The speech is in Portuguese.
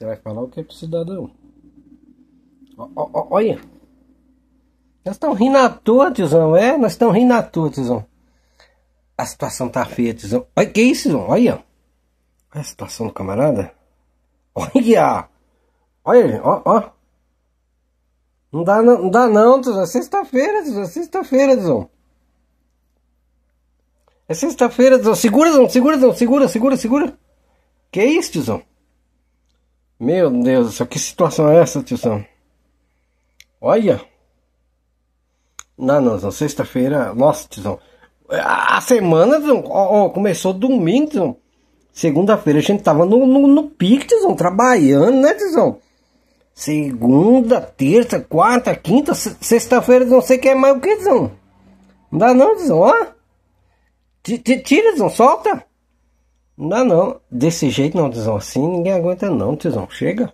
Você vai falar o que é pro cidadão. Ó, ó, ó, olha. Nós estamos rindo à toa, tiozão, é? Nós estamos rindo à toa, tiozão. A situação tá feia, tiozão. Olha que isso, tiozão. Olha. Olha a situação do camarada. Olha. Olha, ó, ó. Não dá não, não dá não, tiozão. É sexta-feira, tiozão. É sexta-feira, tiozão. É sexta-feira, tiozão. Segura, tiozão. Segura, tiozão. Segura, segura, segura. Que isso, tiozão? Meu Deus do céu, que situação é essa, tiozão? Olha! Não, não, não. Sexta-feira, nossa, tiozão. A semana, tiozão, ó, ó, começou domingo, tiozão. Segunda-feira a gente tava no, no, no pique, tiozão, trabalhando, né, tiozão? Segunda, terça, quarta, quinta, sexta-feira, não sei o que é mais o que, tiozão. Não dá não, tiozão, ó. Tira, tiozão, solta. Não dá não. Desse jeito não, Tizão. Assim ninguém aguenta não, Tizão. Chega.